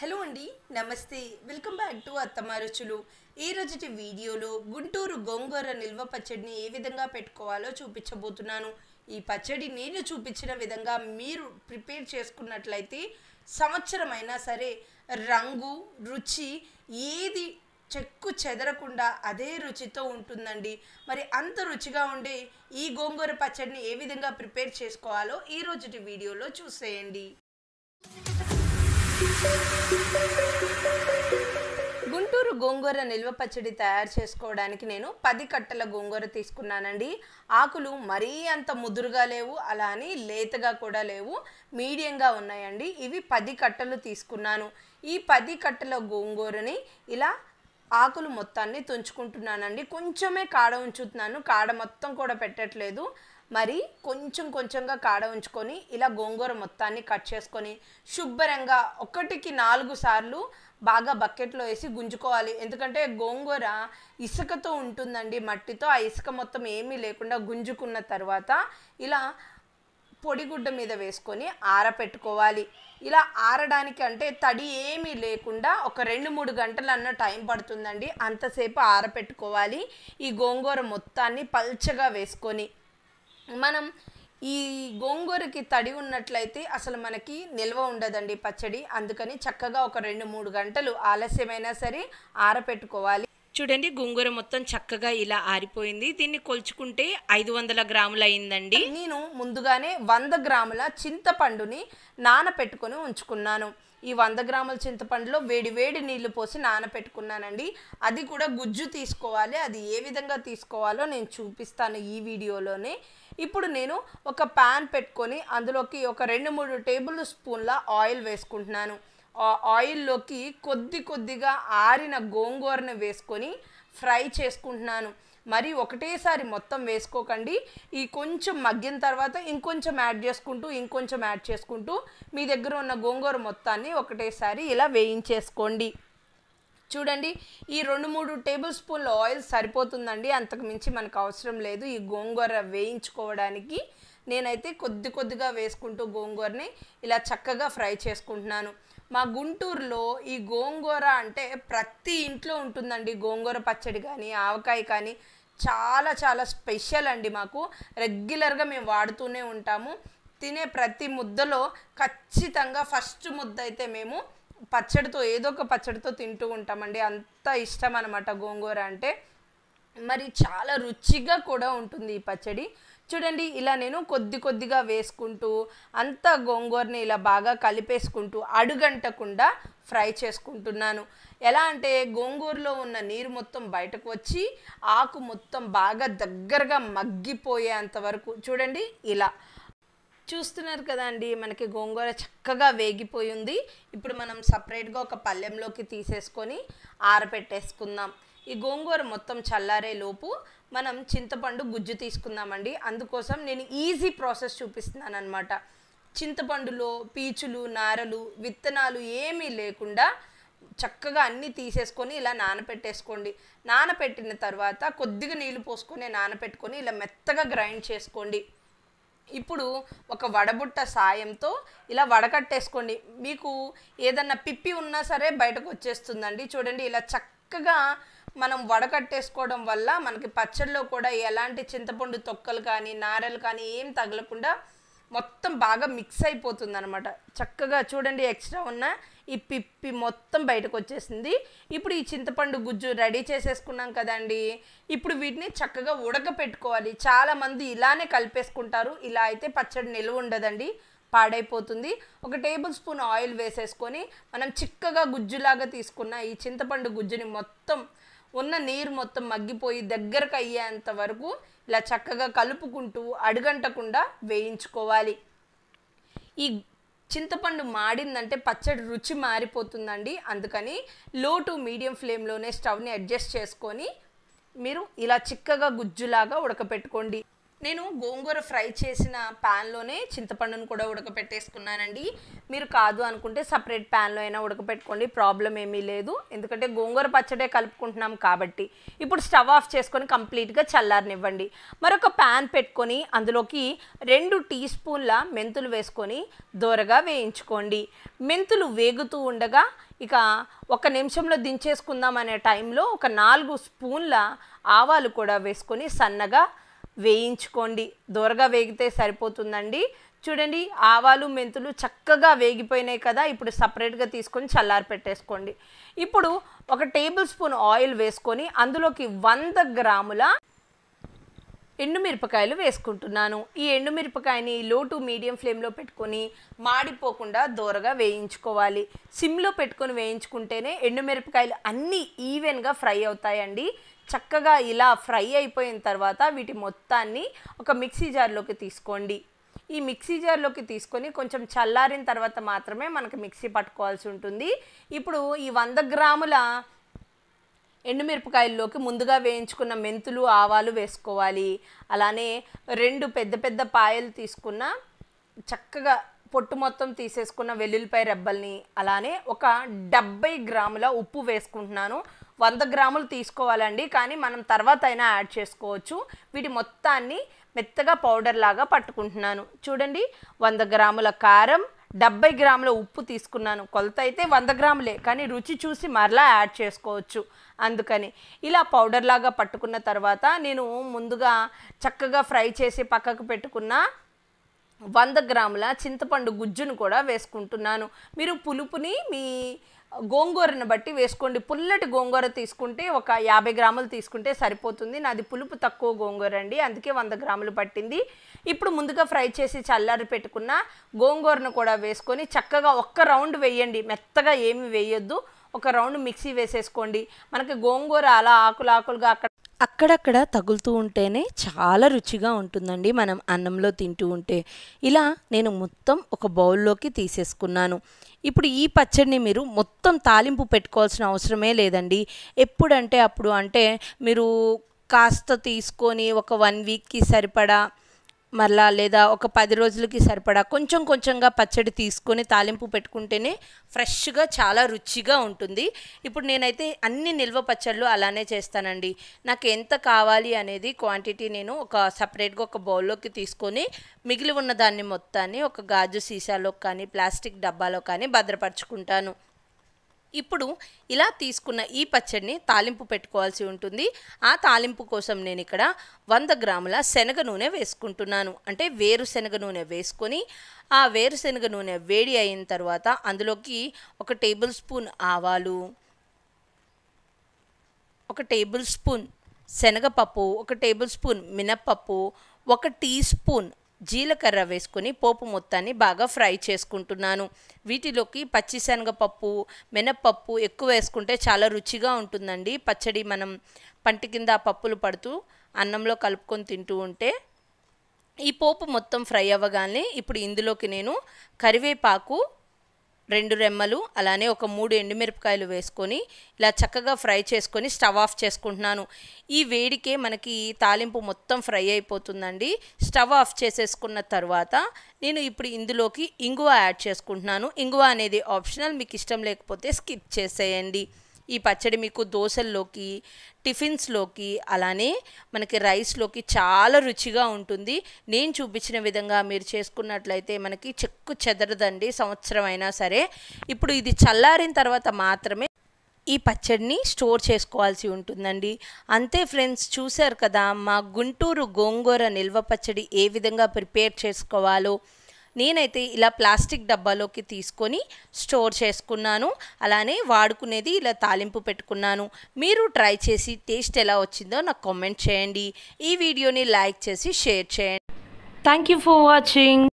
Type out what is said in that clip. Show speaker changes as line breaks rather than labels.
hello అండి నమస్తే welcome back to అత్తమ్మ రుచులు ఈరోజుటి వీడియోలో గుంటూరు గోంగూర నిల్వ పచ్చడిని ఏ విధంగా పెట్టుకోవాలో చూపించబోతున్నాను ఈ పచ్చడి నేను చూపించిన విధంగా మీరు ప్రిపేర్ చేసుకున్నట్లయితే సంవత్సరమైనా సరే రంగు రుచి ఏది చెక్కు చెదరకుండా అదే రుచితో ఉంటుందండి మరి అంత రుచిగా ఉండే ఈ గోంగూర పచ్చడిని ఏ విధంగా ప్రిపేర్ చేసుకోవాలో ఈ రోజుటి వీడియోలో చూసేయండి గుంటూరు గోంగూర నిల్వ పచ్చడి తయారు చేసుకోవడానికి నేను పది కట్టల గోంగూర తీసుకున్నానండి ఆకులు మరీ అంత ముదురుగా లేవు అలా అని లేతగా కూడా లేవు మీడియంగా ఉన్నాయండి ఇవి పది కట్టలు తీసుకున్నాను ఈ పది కట్టల గోంగూరని ఇలా ఆకులు మొత్తాన్ని తుంచుకుంటున్నానండి కొంచెమే కాడ ఉంచుతున్నాను కాడ మొత్తం కూడా పెట్టట్లేదు మరి కొంచెం కొంచెంగా కాడ ఉంచుకొని ఇలా గోంగూర మొత్తాన్ని కట్ చేసుకొని శుభ్రంగా ఒకటికి నాలుగు సార్లు బాగా బకెట్లో వేసి గుంజుకోవాలి ఎందుకంటే గోంగూర ఇసుకతో ఉంటుందండి మట్టితో ఆ ఇసుక మొత్తం ఏమీ లేకుండా గుంజుకున్న తర్వాత ఇలా పొడిగుడ్డ మీద వేసుకొని ఆరపెట్టుకోవాలి ఇలా ఆరడానికి అంటే తడి ఏమీ లేకుండా ఒక రెండు మూడు గంటలు అన్న టైం పడుతుందండి అంతసేపు ఆరపెట్టుకోవాలి ఈ గోంగూర మొత్తాన్ని పల్చగా వేసుకొని మనం ఈ గోంగూరకి తడి ఉన్నట్లయితే అసలు మనకి నిల్వ ఉండదండి పచ్చడి అందుకని చక్కగా ఒక రెండు మూడు గంటలు ఆలస్యమైనా సరే ఆరపెట్టుకోవాలి చూడండి గోంగూర మొత్తం చక్కగా ఇలా ఆరిపోయింది దీన్ని కొల్చుకుంటే ఐదు వందల గ్రాముల అయిందండి నేను ముందుగానే వంద గ్రాముల చింతపండుని నానపెట్టుకొని ఉంచుకున్నాను ఈ వంద గ్రాముల చింతపండులో వేడి వేడి నీళ్లు పోసి నానపెట్టుకున్నానండి అది కూడా గుజ్జు తీసుకోవాలి అది ఏ విధంగా తీసుకోవాలో నేను చూపిస్తాను ఈ వీడియోలోనే ఇప్పుడు నేను ఒక ప్యాన్ పెట్టుకొని అందులోకి ఒక రెండు మూడు టేబుల్ స్పూన్ల ఆయిల్ వేసుకుంటున్నాను ఆయిల్లోకి కొద్ది కొద్దిగా ఆరిన గోంగూరను వేసుకొని ఫ్రై చేసుకుంటున్నాను మరి ఒకటేసారి మొత్తం వేసుకోకండి ఈ కొంచెం మగ్గిన తర్వాత ఇంకొంచెం యాడ్ చేసుకుంటూ ఇంకొంచెం యాడ్ చేసుకుంటూ మీ దగ్గర ఉన్న గోంగూర మొత్తాన్ని ఒకటేసారి ఇలా వేయించేసుకోండి చూడండి ఈ రెండు మూడు టేబుల్ స్పూన్ల ఆయిల్ సరిపోతుందండి అంతకుమించి మనకు అవసరం లేదు ఈ గోంగూర వేయించుకోవడానికి నేనైతే కొద్ది కొద్దిగా వేసుకుంటూ గోంగూరని ఇలా చక్కగా ఫ్రై చేసుకుంటున్నాను మా గుంటూరులో ఈ గోంగూర అంటే ప్రతి ఇంట్లో ఉంటుందండి గోంగూర పచ్చడి కానీ ఆవకాయ కానీ చాలా చాలా స్పెషల్ అండి మాకు రెగ్యులర్గా మేము వాడుతూనే ఉంటాము తినే ప్రతి ముద్దలో ఖచ్చితంగా ఫస్ట్ ముద్ద అయితే మేము పచ్చడితో ఏదో ఒక పచ్చడితో తింటూ ఉంటామండి అంత ఇష్టం అనమాట గోంగూర అంటే మరి చాలా రుచిగా కూడా ఉంటుంది ఈ పచ్చడి చూడండి ఇలా నేను కొద్ది కొద్దిగా వేసుకుంటూ అంత గోంగూరని ఇలా బాగా కలిపేసుకుంటూ అడుగంటకుండా ఫ్రై చేసుకుంటున్నాను ఎలా అంటే గోంగూరలో ఉన్న నీరు మొత్తం బయటకు వచ్చి ఆకు మొత్తం బాగా దగ్గరగా మగ్గిపోయేంత వరకు చూడండి ఇలా చూస్తున్నారు కదా అండి మనకి గోంగూర చక్కగా వేగిపోయింది ఇప్పుడు మనం సపరేట్గా ఒక పళ్ళెంలోకి తీసేసుకొని ఆరబెట్టేసుకుందాం ఈ గోంగూర మొత్తం చల్లారే లోపు మనం చింతపండు గుజ్జు తీసుకుందామండి అందుకోసం నేను ఈజీ ప్రాసెస్ చూపిస్తున్నాను అనమాట చింతపండులో పీచులు నారలు విత్తనాలు ఏమీ లేకుండా చక్కగా అన్నీ తీసేసుకొని ఇలా నానపెట్టేసుకోండి నానపెట్టిన తర్వాత కొద్దిగా నీళ్ళు పోసుకొని నానపెట్టుకొని ఇలా మెత్తగా గ్రైండ్ చేసుకోండి ఇప్పుడు ఒక వడబుట్ట సాయంతో ఇలా వడకట్టేసుకోండి మీకు ఏదన్నా పిప్పి ఉన్నా సరే బయటకు వచ్చేస్తుందండి చూడండి ఇలా చక్కగా మనం వడకట్టేసుకోవడం వల్ల మనకి పచ్చడిలో కూడా ఎలాంటి చింతపండు తొక్కలు కానీ నారలు కానీ ఏం తగలకుండా మొత్తం బాగా మిక్స్ అయిపోతుంది అనమాట చక్కగా చూడండి ఎక్స్ట్రా ఉన్న ఈ పిప్పి మొత్తం బయటకు వచ్చేసింది ఇప్పుడు ఈ చింతపండు గుజ్జు రెడీ చేసేసుకున్నాం కదండి ఇప్పుడు వీటిని చక్కగా ఉడకపెట్టుకోవాలి చాలామంది ఇలానే కలిపేసుకుంటారు ఇలా అయితే పచ్చడి నిలువ ఉండదండి పాడైపోతుంది ఒక టేబుల్ స్పూన్ ఆయిల్ వేసేసుకొని మనం చిక్కగా గుజ్జులాగా తీసుకున్న ఈ చింతపండు గుజ్జుని మొత్తం ఉన్న నీరు మొత్తం మగ్గిపోయి దగ్గరకు అయ్యేంత వరకు ఇలా చక్కగా కలుపుకుంటూ అడుగంటకుండా వేయించుకోవాలి ఈ చింతపండు మాడిందంటే పచ్చడి రుచి మారిపోతుందండి అందుకని లో టు మీడియం ఫ్లేమ్లోనే స్టవ్ని అడ్జస్ట్ చేసుకొని మీరు ఇలా చిక్కగా గుజ్జులాగా ఉడకపెట్టుకోండి నేను గోంగూర ఫ్రై చేసిన ప్యాన్లోనే చింతపండును కూడా ఉడకపెట్టేసుకున్నానండి మీరు కాదు అనుకుంటే సపరేట్ ప్యాన్లో అయినా ఉడకపెట్టుకోండి ప్రాబ్లం ఏమీ లేదు ఎందుకంటే గోంగూర పచ్చడే కలుపుకుంటున్నాం కాబట్టి ఇప్పుడు స్టవ్ ఆఫ్ చేసుకొని కంప్లీట్గా చల్లారనివ్వండి మరొక ప్యాన్ పెట్టుకొని అందులోకి రెండు టీ స్పూన్ల మెంతులు వేసుకొని దోరగా వేయించుకోండి మెంతులు వేగుతూ ఉండగా ఇక ఒక నిమిషంలో దించేసుకుందాం అనే టైంలో ఒక నాలుగు స్పూన్ల ఆవాలు కూడా వేసుకొని సన్నగా వేయించుకోండి దూరగా వేగితే సరిపోతుందండి చూడండి ఆవాలు మెంతులు చక్కగా వేగిపోయినాయి కదా ఇప్పుడు సపరేట్గా తీసుకొని చల్లారి పెట్టేసుకోండి ఇప్పుడు ఒక టేబుల్ స్పూన్ ఆయిల్ వేసుకొని అందులోకి వంద గ్రాముల ఎండుమిరపకాయలు వేసుకుంటున్నాను ఈ ఎండుమిరపకాయని లో టు మీడియం ఫ్లేమ్లో పెట్టుకొని మాడిపోకుండా దూరగా వేయించుకోవాలి సిమ్లో పెట్టుకొని వేయించుకుంటేనే ఎండుమిరపకాయలు అన్నీ ఈవెన్గా ఫ్రై అవుతాయండి చక్కగా ఇలా ఫ్రై అయిపోయిన తర్వాత వీటి మొత్తాన్ని ఒక మిక్సీ జార్లోకి తీసుకోండి ఈ మిక్సీ జార్లోకి తీసుకొని కొంచెం చల్లారిన తర్వాత మాత్రమే మనకు మిక్సీ పట్టుకోవాల్సి ఉంటుంది ఇప్పుడు ఈ వంద గ్రాముల ఎండుమిరపకాయల్లోకి ముందుగా వేయించుకున్న మెంతులు ఆవాలు వేసుకోవాలి అలానే రెండు పెద్ద పెద్ద పాయలు తీసుకున్న చక్కగా పొట్టు మొత్తం తీసేసుకున్న వెల్లుల్లిపాయ రెబ్బల్ని అలానే ఒక డెబ్బై గ్రాముల ఉప్పు వేసుకుంటున్నాను వంద గ్రాములు తీసుకోవాలండి కానీ మనం తర్వాత అయినా యాడ్ చేసుకోవచ్చు వీటి మొత్తాన్ని మెత్తగా పౌడర్ లాగా పట్టుకుంటున్నాను చూడండి వంద గ్రాముల కారం డెబ్బై గ్రాముల ఉప్పు తీసుకున్నాను కొలత అయితే వంద గ్రాములే కానీ రుచి చూసి మరలా యాడ్ చేసుకోవచ్చు అందుకని ఇలా పౌడర్ లాగా పట్టుకున్న తర్వాత నేను ముందుగా చక్కగా ఫ్రై చేసి పక్కకు పెట్టుకున్న వంద గ్రాముల చింతపండు గుజ్జును కూడా వేసుకుంటున్నాను మీరు పులుపుని మీ గోంగూరను బట్టి వేసుకోండి పుల్లటి గోంగూర తీసుకుంటే ఒక యాభై గ్రాములు తీసుకుంటే సరిపోతుంది నాది పులుపు తక్కువ గోంగూర అండి అందుకే వంద గ్రాములు పట్టింది ఇప్పుడు ముందుగా ఫ్రై చేసి చల్లారి పెట్టుకున్న గోంగూరను కూడా వేసుకొని చక్కగా ఒక్క రౌండ్ వేయండి మెత్తగా ఏమి వేయొద్దు ఒక రౌండ్ మిక్సీ వేసేసుకోండి మనకి గోంగూర అలా ఆకులు ఆకులుగా అక్కడ అక్కడక్కడ తగులుతూ ఉంటేనే చాలా రుచిగా ఉంటుందండి మనం అన్నంలో తింటూ ఉంటే ఇలా నేను మొత్తం ఒక బౌల్లోకి తీసేసుకున్నాను ఇప్పుడు ఈ పచ్చడిని మీరు మొత్తం తాలింపు పెట్టుకోవాల్సిన అవసరమే లేదండి ఎప్పుడంటే అప్పుడు అంటే మీరు కాస్త తీసుకొని ఒక వన్ వీక్కి సరిపడా మరలా లేదా ఒక పది రోజులకి సరిపడా కొంచెం కొంచెంగా పచ్చడి తీసుకొని తాలింపు పెట్టుకుంటేనే ఫ్రెష్గా చాలా రుచిగా ఉంటుంది ఇప్పుడు నేనైతే అన్ని నిల్వ పచ్చళ్ళు అలానే చేస్తానండి నాకు ఎంత కావాలి అనేది క్వాంటిటీ నేను ఒక సపరేట్గా ఒక బౌల్లోకి తీసుకొని మిగిలి ఉన్న దాన్ని మొత్తాన్ని ఒక గాజు సీసాలో కానీ ప్లాస్టిక్ డబ్బాలో కానీ భద్రపరచుకుంటాను ఇప్పుడు ఇలా తీసుకున్న ఈ పచ్చడిని తాలింపు పెట్టుకోవాల్సి ఉంటుంది ఆ తాలింపు కోసం నేను ఇక్కడ వంద గ్రాముల శనగ నూనె వేసుకుంటున్నాను అంటే వేరుశనగ నూనె వేసుకొని ఆ వేరుశనగ నూనె వేడి అయిన తర్వాత అందులోకి ఒక టేబుల్ స్పూన్ ఆవాలు ఒక టేబుల్ స్పూన్ శనగపప్పు ఒక టేబుల్ స్పూన్ మినప్పప్పు ఒక టీ స్పూన్ జీలకర్ర వేసుకొని పోపు మొత్తాన్ని బాగా ఫ్రై చేసుకుంటున్నాను వీటిలోకి పచ్చిశనగపప్పు మినప్పప్పు ఎక్కువ వేసుకుంటే చాలా రుచిగా ఉంటుందండి పచ్చడి మనం పంటి కింద పప్పులు పడుతూ అన్నంలో కలుపుకొని తింటూ ఉంటే ఈ పోపు మొత్తం ఫ్రై అవ్వగానే ఇప్పుడు ఇందులోకి నేను కరివేపాకు రెండు రెమ్మలు అలానే ఒక మూడు ఎండుమిరపకాయలు వేసుకొని ఇలా చక్కగా ఫ్రై చేసుకొని స్టవ్ ఆఫ్ చేసుకుంటున్నాను ఈ వేడికే మనకి తాలింపు మొత్తం ఫ్రై అయిపోతుందండి స్టవ్ ఆఫ్ చేసేసుకున్న తర్వాత నేను ఇప్పుడు ఇందులోకి ఇంగువ యాడ్ చేసుకుంటున్నాను ఇంగువ అనేది ఆప్షనల్ మీకు ఇష్టం లేకపోతే స్కిప్ చేసేయండి ఈ పచ్చడి మీకు దోశల్లోకి టిఫిన్స్లోకి అలానే మనకి రైస్లోకి చాలా రుచిగా ఉంటుంది నేను చూపించిన విధంగా మీరు చేసుకున్నట్లయితే మనకి చెక్కు చెదరదండి సంవత్సరం అయినా సరే ఇప్పుడు ఇది చల్లారిన తర్వాత మాత్రమే ఈ పచ్చడిని స్టోర్ చేసుకోవాల్సి ఉంటుందండి అంతే ఫ్రెండ్స్ చూశారు కదా మా గుంటూరు గోంగూర నిల్వ పచ్చడి ఏ విధంగా ప్రిపేర్ చేసుకోవాలో నేనైతే ఇలా ప్లాస్టిక్ డబ్బాలోకి తీసుకొని స్టోర్ చేసుకున్నాను అలానే వాడుకునేది ఇలా తాలింపు పెట్టుకున్నాను మీరు ట్రై చేసి టేస్ట్ ఎలా వచ్చిందో నాకు కామెంట్ చేయండి ఈ వీడియోని లైక్ చేసి షేర్ చేయండి థ్యాంక్ యూ ఫర్ వాచింగ్